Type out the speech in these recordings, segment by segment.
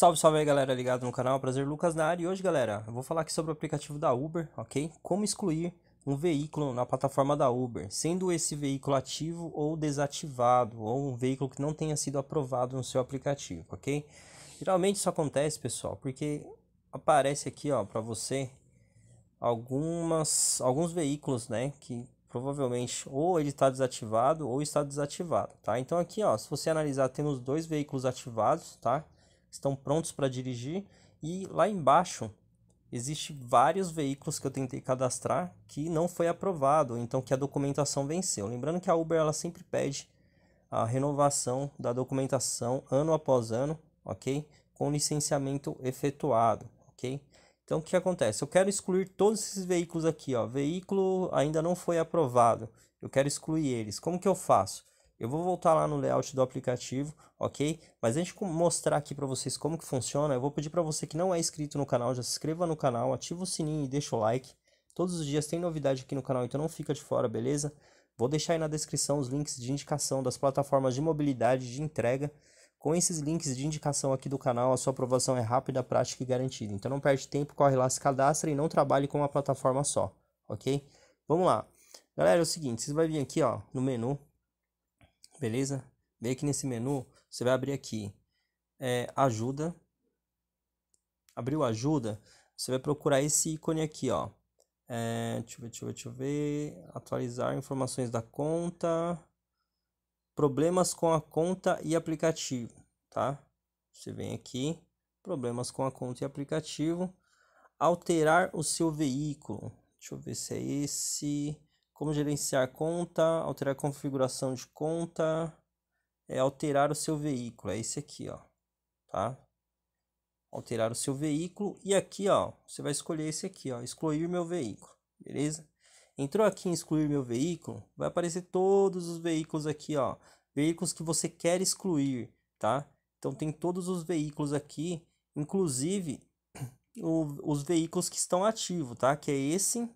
Salve, salve aí galera ligado no canal, prazer Lucas na área e hoje galera, eu vou falar aqui sobre o aplicativo da Uber, ok? Como excluir um veículo na plataforma da Uber, sendo esse veículo ativo ou desativado, ou um veículo que não tenha sido aprovado no seu aplicativo, ok? Geralmente isso acontece pessoal, porque aparece aqui ó, para você algumas, alguns veículos né, que provavelmente ou ele está desativado ou está desativado, tá? Então aqui ó, se você analisar temos dois veículos ativados, tá? estão prontos para dirigir e lá embaixo existe vários veículos que eu tentei cadastrar que não foi aprovado, então que a documentação venceu. Lembrando que a Uber ela sempre pede a renovação da documentação ano após ano, ok? Com licenciamento efetuado, ok? Então o que acontece? Eu quero excluir todos esses veículos aqui, ó. Veículo ainda não foi aprovado. Eu quero excluir eles. Como que eu faço? Eu vou voltar lá no layout do aplicativo, ok? Mas antes de mostrar aqui para vocês como que funciona, eu vou pedir para você que não é inscrito no canal, já se inscreva no canal, ativa o sininho e deixa o like. Todos os dias tem novidade aqui no canal, então não fica de fora, beleza? Vou deixar aí na descrição os links de indicação das plataformas de mobilidade de entrega. Com esses links de indicação aqui do canal, a sua aprovação é rápida, prática e garantida. Então não perde tempo, corre lá, se cadastra e não trabalhe com uma plataforma só, ok? Vamos lá. Galera, é o seguinte, vocês vão vir aqui ó, no menu, beleza? Vem aqui nesse menu, você vai abrir aqui é, ajuda. Abriu ajuda, você vai procurar esse ícone aqui, ó. É, deixa eu ver, deixa eu ver, deixa eu ver. Atualizar informações da conta. Problemas com a conta e aplicativo, tá? Você vem aqui, problemas com a conta e aplicativo. Alterar o seu veículo. Deixa eu ver se é esse como gerenciar conta, alterar configuração de conta, é alterar o seu veículo, é esse aqui, ó, tá? Alterar o seu veículo e aqui, ó, você vai escolher esse aqui, ó, excluir meu veículo, beleza? Entrou aqui em excluir meu veículo, vai aparecer todos os veículos aqui, ó, veículos que você quer excluir, tá? Então tem todos os veículos aqui, inclusive o, os veículos que estão ativos, tá? Que é esse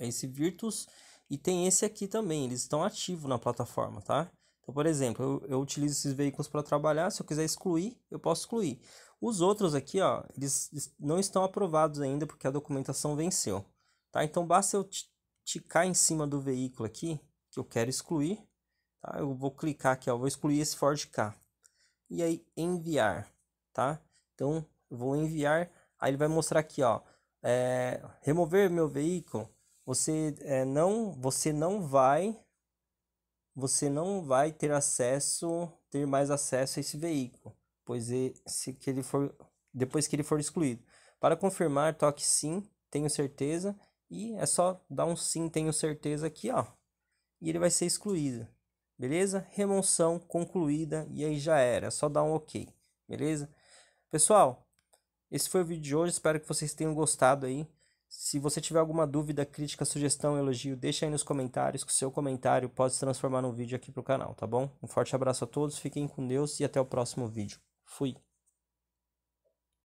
é esse Virtus e tem esse aqui também, eles estão ativos na plataforma, tá? Então, por exemplo, eu, eu utilizo esses veículos para trabalhar, se eu quiser excluir, eu posso excluir. Os outros aqui, ó, eles não estão aprovados ainda porque a documentação venceu, tá? Então, basta eu ticar em cima do veículo aqui, que eu quero excluir, tá? Eu vou clicar aqui, ó, vou excluir esse Ford K. E aí, enviar, tá? Então, eu vou enviar, aí ele vai mostrar aqui, ó, é, remover meu veículo, você é, não você não vai você não vai ter acesso ter mais acesso a esse veículo pois se que ele for depois que ele for excluído para confirmar toque sim tenho certeza e é só dar um sim tenho certeza aqui ó e ele vai ser excluído beleza remoção concluída e aí já era é só dar um ok beleza pessoal esse foi o vídeo de hoje espero que vocês tenham gostado aí se você tiver alguma dúvida, crítica, sugestão, elogio, deixa aí nos comentários, que o seu comentário pode se transformar num vídeo aqui para o canal, tá bom? Um forte abraço a todos, fiquem com Deus e até o próximo vídeo. Fui!